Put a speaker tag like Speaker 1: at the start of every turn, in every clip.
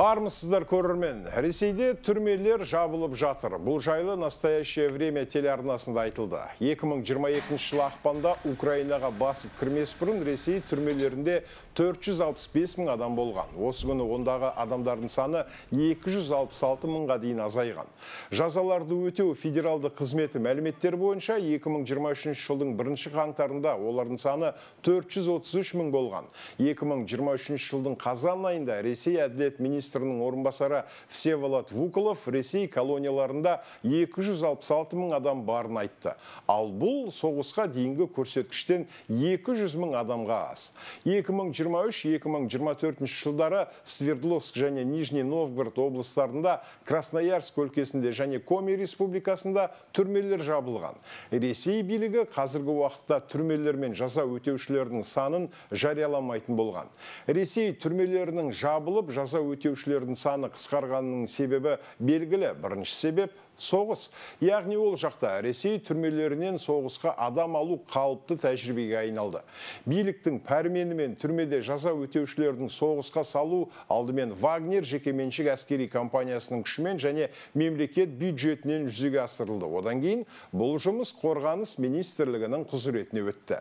Speaker 1: армысыздар көрермен ресейде түрмелер жабылып жатыр бұл жайлы настоящее время телеарнасында айтылды 2022 жылы ақпанда украинаға басып кірмес бұрын ресей түрмелерінде 465 мың адам болған осы күні ондағы адамдардың саны 266 мыңға дейін азайған жазаларды өтеу федералды қызметі мәліметтер бойынша 2023 жылдың бірінші қаңтарында олардың саны 433 мың болған 2023 жылдың қазан айында ресей әділет министр министрінің орынбасары Всеволод Вуколов Ресей колонияларында 266 мың адам барын айтты. Ал бұл соғысқа дейінгі көрсеткіштен 200 мың адамға аз. 2023-2024 жылдары Свердловск және Нижний Новгород облыстарында Красноярск өлкесінде және Коми республикасында түрмелер жабылған. Ресей билігі қазіргі уақытта түрмелер мен жаза өтеушілердің санын жарияламайтын болған. Ресей түрмелерінің жабылып жаза өтеу үшлердің саны қысқарғанының себебі белгілі бірінші себеп соғыс яғни ол жақта ресей түрмелерінен соғысқа адам алу қалыпты тәжірибеге айналды биліктің пәрменімен түрмеде жаза өтеушілердің соғысқа салу алдымен вагнер жекеменшік әскери компаниясының күшімен және мемлекет бюджетінен жүзеге асырылды одан кейін бұл жұмыс қорғаныс министрлігінің құзыретіне өтті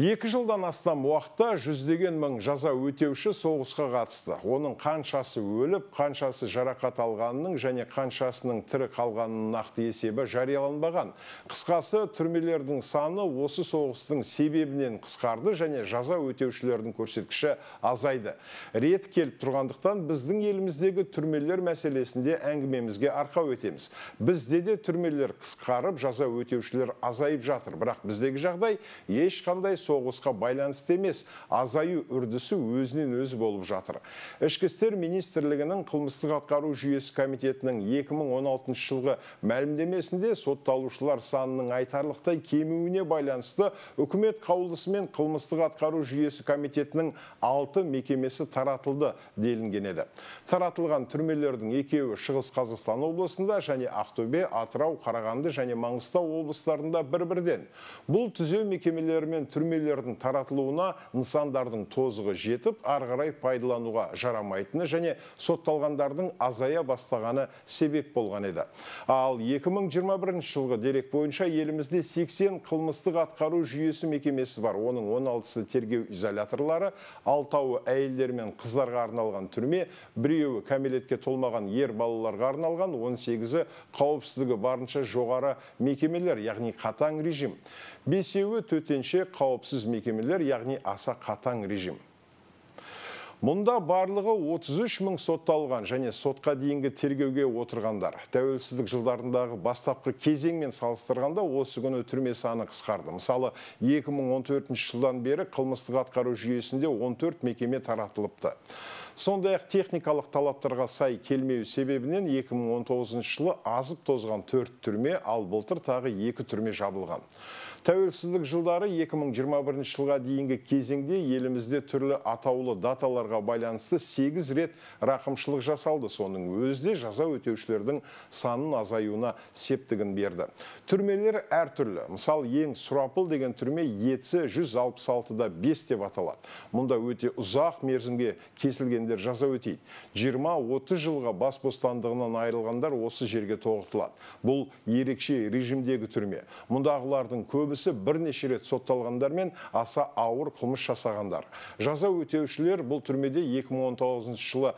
Speaker 1: Екі жылдан астам уақытта жүздеген мың жаза өтеуші соғысқа қатысты. Оның қаншасы өліп, қаншасы жарақат алғанының және қаншасының тірі қалғанының нақты есебі жарияланбаған. Қысқасы түрмелердің саны осы соғыстың себебінен қысқарды және жаза өтеушілердің көрсеткіші азайды. Рет келіп тұрғандықтан біздің еліміздегі түрмелер мәселесінде әңгімемізге арқау өтеміз. Бізде де түрмелер қысқарып, жаза өтеушілер азайып жатыр. Бірақ біздегі жағдай ешқандай соғысқа байланысты емес азаю үрдісі өзінен өзі болып жатыр ішкі істер министрлігінің қылмыстық атқару жүйесі комитетінің 2016 жылғы мәлімдемесінде сотталушылар санының айтарлықтай кемуіне байланысты үкімет қаулысымен қылмыстық атқару жүйесі комитетінің алты мекемесі таратылды делінген еді таратылған түрмелердің екеуі шығыс қазақстан облысында және ақтөбе атырау қарағанды және маңғыстау облыстарында бір бірден бұл түзеу мекемелері мен түрме көшірмелердің таратылуына нысандардың тозығы жетіп арғырай қарай пайдалануға жарамайтыны және сотталғандардың азая бастағаны себеп болған еді ал 2021 жылғы дерек бойынша елімізде 80 қылмыстық атқару жүйесі мекемесі бар оның 16-сы тергеу изоляторлары алтауы әйелдер мен қыздарға арналған түрме біреуі кәмелетке толмаған ер балаларға арналған 18-і қауіпсіздігі барынша жоғары мекемелер яғни қатаң режим бесеуі төтенше қауіп қауіпсіз мекемелер яғни аса қатаң режим Мұнда барлығы 33 мың сотталған және сотқа дейінгі тергеуге отырғандар. Тәуелсіздік жылдарындағы бастапқы кезеңмен салыстырғанда осы күні түрме саны қысқарды. Мысалы, 2014 жылдан бері қылмыстық атқару жүйесінде 14 мекеме таратылыпты. Сондай ақ техникалық талаптарға сай келмеу себебінен 2019 жылы азып тозған 4 түрме, ал бұлтыр тағы 2 түрме жабылған. Тәуелсіздік жылдары 2021 жылға дейінгі кезеңде елімізде түрлі атаулы даталарға байланысты 8 рет рақымшылық жасалды соның өзі жаза өтеушілердің санын азаюына септігін берді түрмелер әртүрлі мысалы ең сұрапыл деген түрме етсі 166-да 5 деп аталады мұнда өте ұзақ мерзімге кесілгендер жаза өтейді 20-30 жылға бас бостандығынан айырылғандар осы жерге тоғытылады бұл ерекше режимдегі түрме мұндағылардың көбісі бірнеше рет сотталғандар мен аса ауыр қылмыс жасағандар жаза өтеушілер бұл көрмеде 2019 жылы